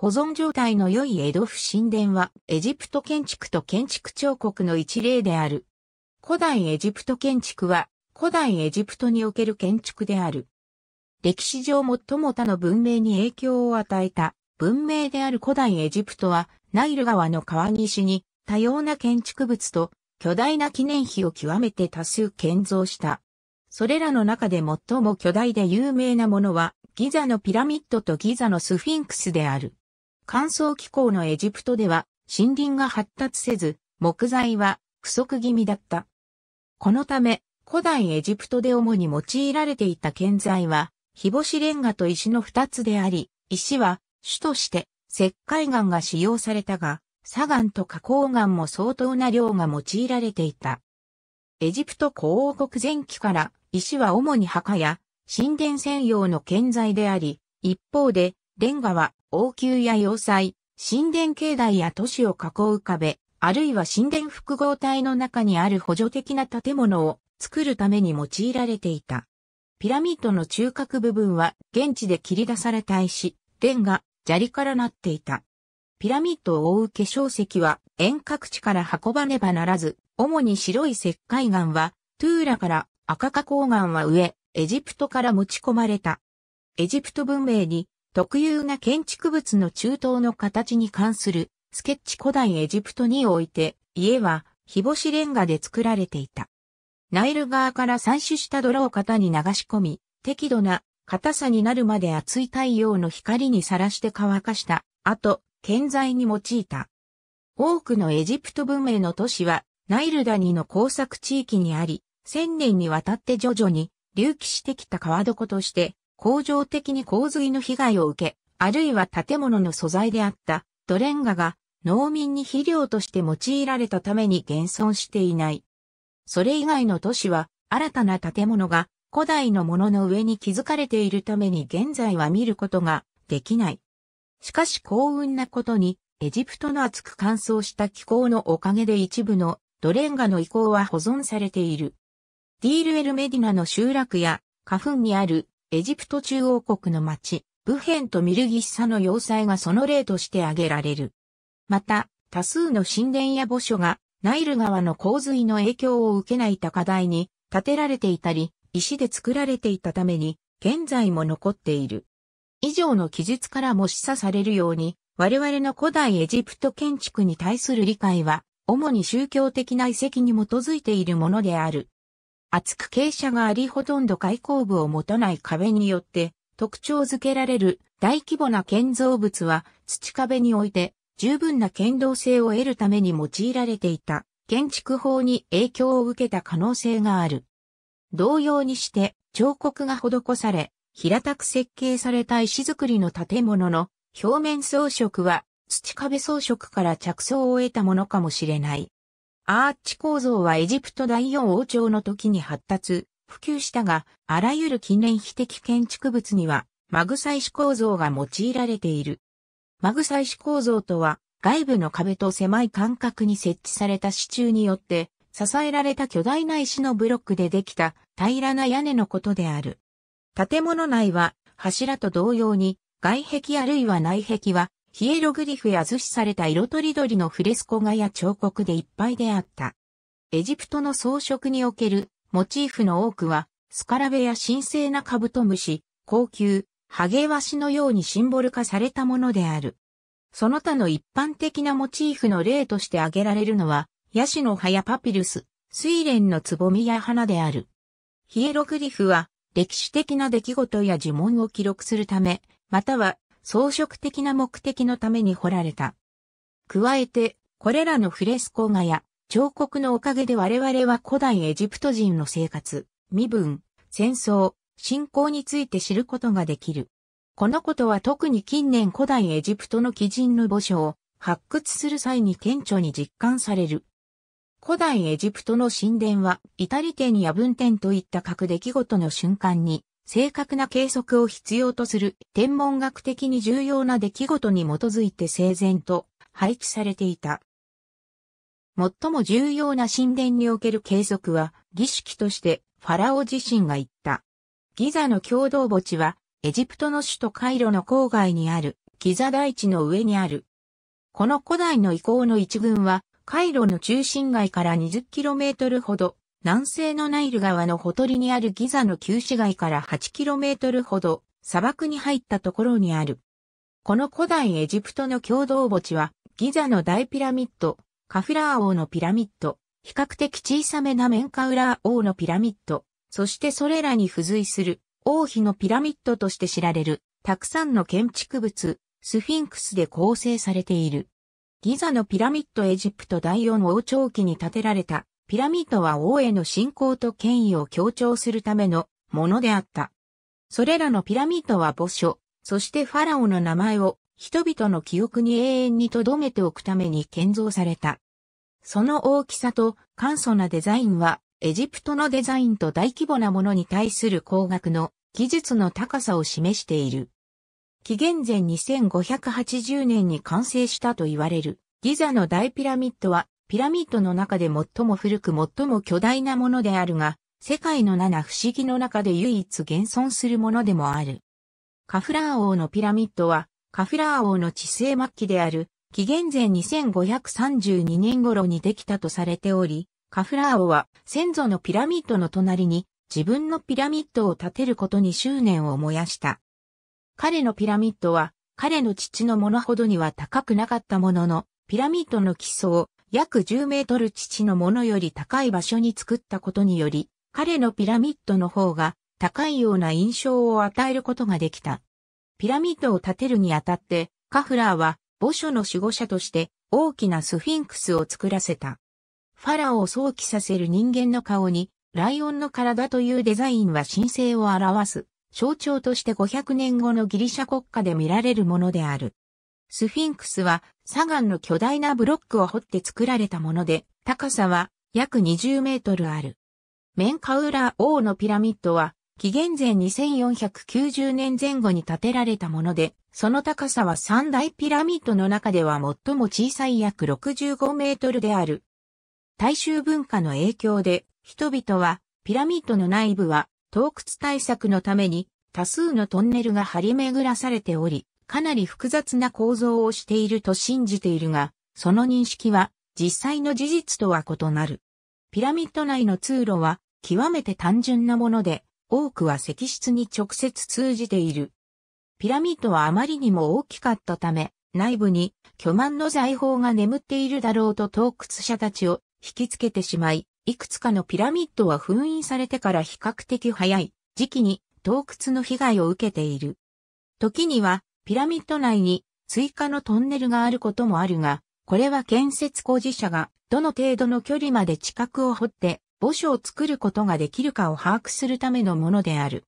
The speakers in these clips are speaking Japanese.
保存状態の良い江戸府神殿は、エジプト建築と建築彫刻の一例である。古代エジプト建築は、古代エジプトにおける建築である。歴史上最も他の文明に影響を与えた文明である古代エジプトは、ナイル川の川岸に多様な建築物と巨大な記念碑を極めて多数建造した。それらの中で最も巨大で有名なものは、ギザのピラミッドとギザのスフィンクスである。乾燥気候のエジプトでは森林が発達せず、木材は不足気味だった。このため、古代エジプトで主に用いられていた建材は、日干しレンガと石の二つであり、石は主として石灰岩が使用されたが、砂岩と花崗岩も相当な量が用いられていた。エジプト古王国前期から石は主に墓や神殿専用の建材であり、一方でレンガは王宮や要塞、神殿境内や都市を囲う壁、あるいは神殿複合体の中にある補助的な建物を作るために用いられていた。ピラミッドの中核部分は現地で切り出された石、レンガ、砂利からなっていた。ピラミッドを覆う化粧石は遠隔地から運ばねばならず、主に白い石灰岩はトゥーラから赤化鉱岩は上、エジプトから持ち込まれた。エジプト文明に特有な建築物の中東の形に関するスケッチ古代エジプトにおいて家は日干しレンガで作られていた。ナイル川から採取した泥を型に流し込み、適度な硬さになるまで熱い太陽の光にさらして乾かした後、建材に用いた。多くのエジプト文明の都市はナイル谷の工作地域にあり、千年にわたって徐々に隆起してきた川床として工場的に洪水の被害を受け、あるいは建物の素材であったドレンガが農民に肥料として用いられたために現存していない。それ以外の都市は新たな建物が古代のものの上に築かれているために現在は見ることができない。しかし幸運なことに、エジプトの厚く乾燥した気候のおかげで一部のドレンガの遺構は保存されている。ディール・エル・メディナの集落やカフンにあるエジプト中央国の町、ブヘンとミルギッサの要塞がその例として挙げられる。また、多数の神殿や墓所が、ナイル川の洪水の影響を受けない高台に建てられていたり、石で作られていたために、現在も残っている。以上の記述からも示唆されるように、我々の古代エジプト建築に対する理解は、主に宗教的な遺跡に基づいているものである。厚く傾斜がありほとんど開口部を持たない壁によって特徴づけられる大規模な建造物は土壁において十分な剣道性を得るために用いられていた建築法に影響を受けた可能性がある。同様にして彫刻が施され平たく設計された石造りの建物の表面装飾は土壁装飾から着想を得たものかもしれない。アーチ構造はエジプト第4王朝の時に発達、普及したが、あらゆる近年比的建築物には、マグサイシ構造が用いられている。マグサイシ構造とは、外部の壁と狭い間隔に設置された支柱によって、支えられた巨大な石のブロックでできた平らな屋根のことである。建物内は、柱と同様に、外壁あるいは内壁はヒエログリフや図示された色とりどりのフレスコ画や彫刻でいっぱいであった。エジプトの装飾におけるモチーフの多くは、スカラベや神聖なカブトムシ、高級、ハゲワシのようにシンボル化されたものである。その他の一般的なモチーフの例として挙げられるのは、ヤシの葉やパピルス、睡蓮のつぼみや花である。ヒエログリフは、歴史的な出来事や呪文を記録するため、または装飾的な目的のために掘られた。加えて、これらのフレスコ画や彫刻のおかげで我々は古代エジプト人の生活、身分、戦争、信仰について知ることができる。このことは特に近年古代エジプトの基人の墓所を発掘する際に顕著に実感される。古代エジプトの神殿は、イタリテに夜文天といった各出来事の瞬間に、正確な計測を必要とする天文学的に重要な出来事に基づいて整然と配置されていた。最も重要な神殿における計測は儀式としてファラオ自身が言った。ギザの共同墓地はエジプトの首都カイロの郊外にあるギザ大地の上にある。この古代の遺構の一群はカイロの中心街から 20km ほど南西のナイル川のほとりにあるギザの旧市街から 8km ほど砂漠に入ったところにある。この古代エジプトの共同墓地は、ギザの大ピラミッド、カフラー王のピラミッド、比較的小さめなメンカウラー王のピラミッド、そしてそれらに付随する王妃のピラミッドとして知られる、たくさんの建築物、スフィンクスで構成されている。ギザのピラミッドエジプト第4王朝期に建てられたピラミッドは王への信仰と権威を強調するためのものであった。それらのピラミッドは墓所、そしてファラオの名前を人々の記憶に永遠に留めておくために建造された。その大きさと簡素なデザインはエジプトのデザインと大規模なものに対する工学の技術の高さを示している。紀元前2580年に完成したと言われるギザの大ピラミッドはピラミッドの中で最も古く最も巨大なものであるが、世界の七不思議の中で唯一現存するものでもある。カフラー王のピラミッドは、カフラー王の治世末期である、紀元前2532年頃にできたとされており、カフラー王は先祖のピラミッドの隣に自分のピラミッドを建てることに執念を燃やした。彼のピラミッドは彼の父のものほどには高くなかったものの、ピラミッドの基礎を約10メートル父のものより高い場所に作ったことにより、彼のピラミッドの方が高いような印象を与えることができた。ピラミッドを建てるにあたって、カフラーは墓所の守護者として大きなスフィンクスを作らせた。ファラオを想起させる人間の顔に、ライオンの体というデザインは神聖を表す、象徴として500年後のギリシャ国家で見られるものである。スフィンクスは砂岩の巨大なブロックを掘って作られたもので、高さは約20メートルある。メンカウラー王のピラミッドは、紀元前2490年前後に建てられたもので、その高さは三大ピラミッドの中では最も小さい約65メートルである。大衆文化の影響で、人々はピラミッドの内部は洞窟対策のために多数のトンネルが張り巡らされており、かなり複雑な構造をしていると信じているが、その認識は実際の事実とは異なる。ピラミッド内の通路は極めて単純なもので、多くは石室に直接通じている。ピラミッドはあまりにも大きかったため、内部に巨万の財宝が眠っているだろうと洞窟者たちを引きつけてしまい、いくつかのピラミッドは封印されてから比較的早い時期に洞窟の被害を受けている。時にはピラミッド内に追加のトンネルがあることもあるが、これは建設工事者がどの程度の距離まで地殻を掘って墓所を作ることができるかを把握するためのものである。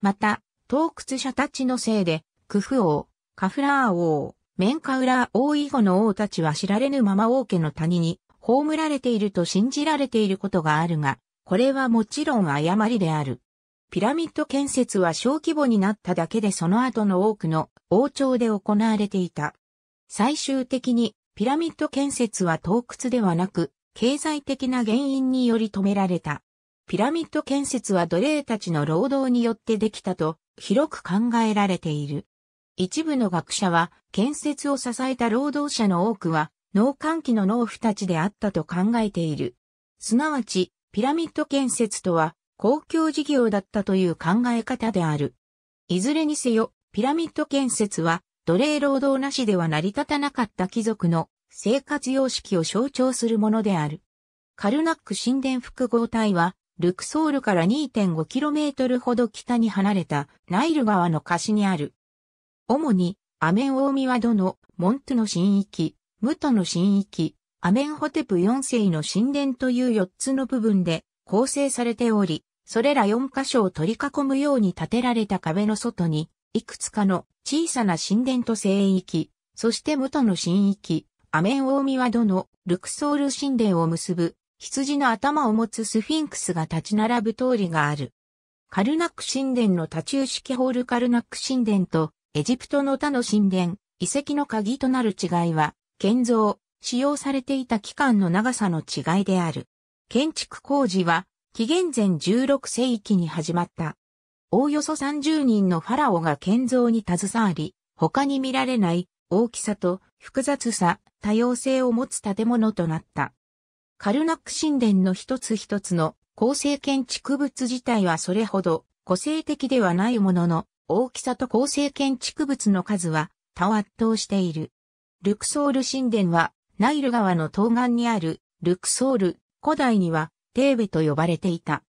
また、洞窟者たちのせいで、クフ王、カフラー王、メンカウラー王以後の王たちは知られぬまま王家の谷に葬られていると信じられていることがあるが、これはもちろん誤りである。ピラミッド建設は小規模になっただけでその後の多くの王朝で行われていた。最終的にピラミッド建設は洞窟ではなく、経済的な原因により止められた。ピラミッド建設は奴隷たちの労働によってできたと広く考えられている。一部の学者は建設を支えた労働者の多くは農閑期の農夫たちであったと考えている。すなわち、ピラミッド建設とは公共事業だったという考え方である。いずれにせよ、ピラミッド建設は奴隷労働なしでは成り立たなかった貴族の生活様式を象徴するものである。カルナック神殿複合体は、ルクソールから 2.5km ほど北に離れたナイル川の貸しにある。主にアメン大ミワドのモントの神域、ムトの神域、アメンホテプ4世の神殿という4つの部分で構成されており、それら4箇所を取り囲むように建てられた壁の外に、いくつかの小さな神殿と聖域、そして元の神域、アメン大ミワドのルクソール神殿を結ぶ、羊の頭を持つスフィンクスが立ち並ぶ通りがある。カルナック神殿の多柱式ホールカルナック神殿と、エジプトの他の神殿、遺跡の鍵となる違いは、建造、使用されていた期間の長さの違いである。建築工事は、紀元前16世紀に始まった。おおよそ30人のファラオが建造に携わり、他に見られない大きさと複雑さ、多様性を持つ建物となった。カルナック神殿の一つ一つの構成建築物自体はそれほど個性的ではないものの、大きさと構成建築物の数は多圧倒している。ルクソール神殿はナイル川の東岸にあるルクソール古代にはテーベと呼ばれていた。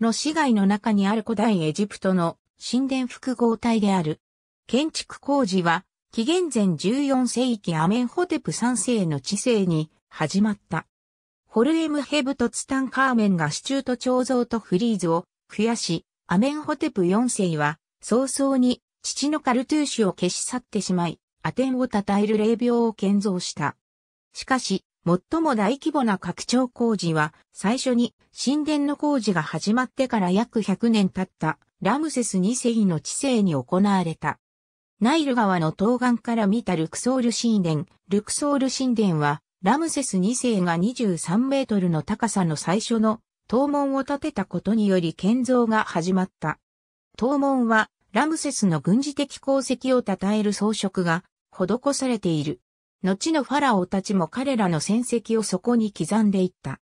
の市街の中にある古代エジプトの神殿複合体である。建築工事は、紀元前14世紀アメンホテプ3世の治世に始まった。ホルエムヘブとツタンカーメンが支柱と彫像とフリーズを増やし、アメンホテプ4世は早々に父のカルトゥーシュを消し去ってしまい、アテンを称える霊廟を建造した。しかし、最も大規模な拡張工事は、最初に神殿の工事が始まってから約100年経ったラムセス2世の治世に行われた。ナイル川の東岸から見たルクソール神殿。ルクソール神殿は、ラムセス2世が23メートルの高さの最初の東門を建てたことにより建造が始まった。東門は、ラムセスの軍事的功績を称える装飾が施されている。後のファラオたちも彼らの戦績をそこに刻んでいった。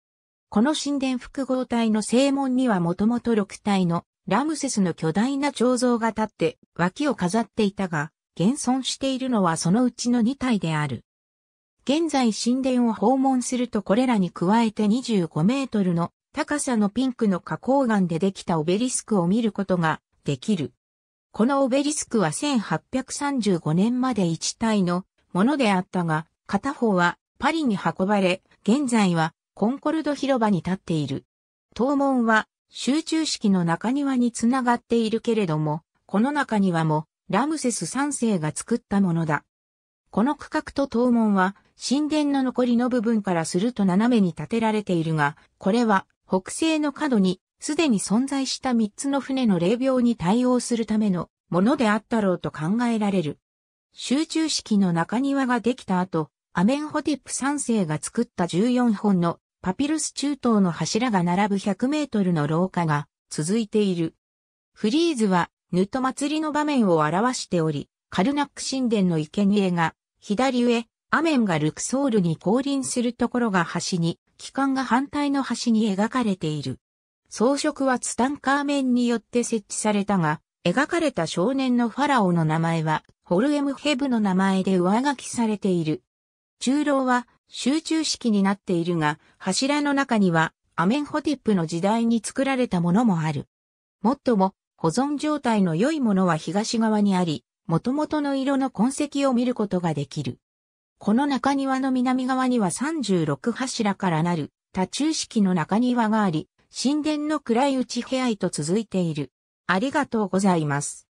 この神殿複合体の正門にはもともと6体のラムセスの巨大な彫像が立って脇を飾っていたが、現存しているのはそのうちの2体である。現在神殿を訪問するとこれらに加えて25メートルの高さのピンクの花崗岩でできたオベリスクを見ることができる。このオベリスクは1835年まで1体のものであったが、片方はパリに運ばれ、現在はコンコルド広場に立っている。東門は集中式の中庭につながっているけれども、この中庭もラムセス3世が作ったものだ。この区画と東門は神殿の残りの部分からすると斜めに建てられているが、これは北西の角にすでに存在した3つの船の霊廟に対応するためのものであったろうと考えられる。集中式の中庭ができた後、アメンホテップ3世が作った14本のパピルス中東の柱が並ぶ100メートルの廊下が続いている。フリーズはヌト祭りの場面を表しており、カルナック神殿の生贄が左上、アメンがルクソールに降臨するところが端に、機関が反対の端に描かれている。装飾はツタンカーメンによって設置されたが、描かれた少年のファラオの名前はホルエムヘブの名前で上書きされている。中楼は集中式になっているが、柱の中にはアメンホティップの時代に作られたものもある。もっとも、保存状態の良いものは東側にあり、元々の色の痕跡を見ることができる。この中庭の南側には36柱からなる多中式の中庭があり、神殿の暗いうち部屋へと続いている。ありがとうございます。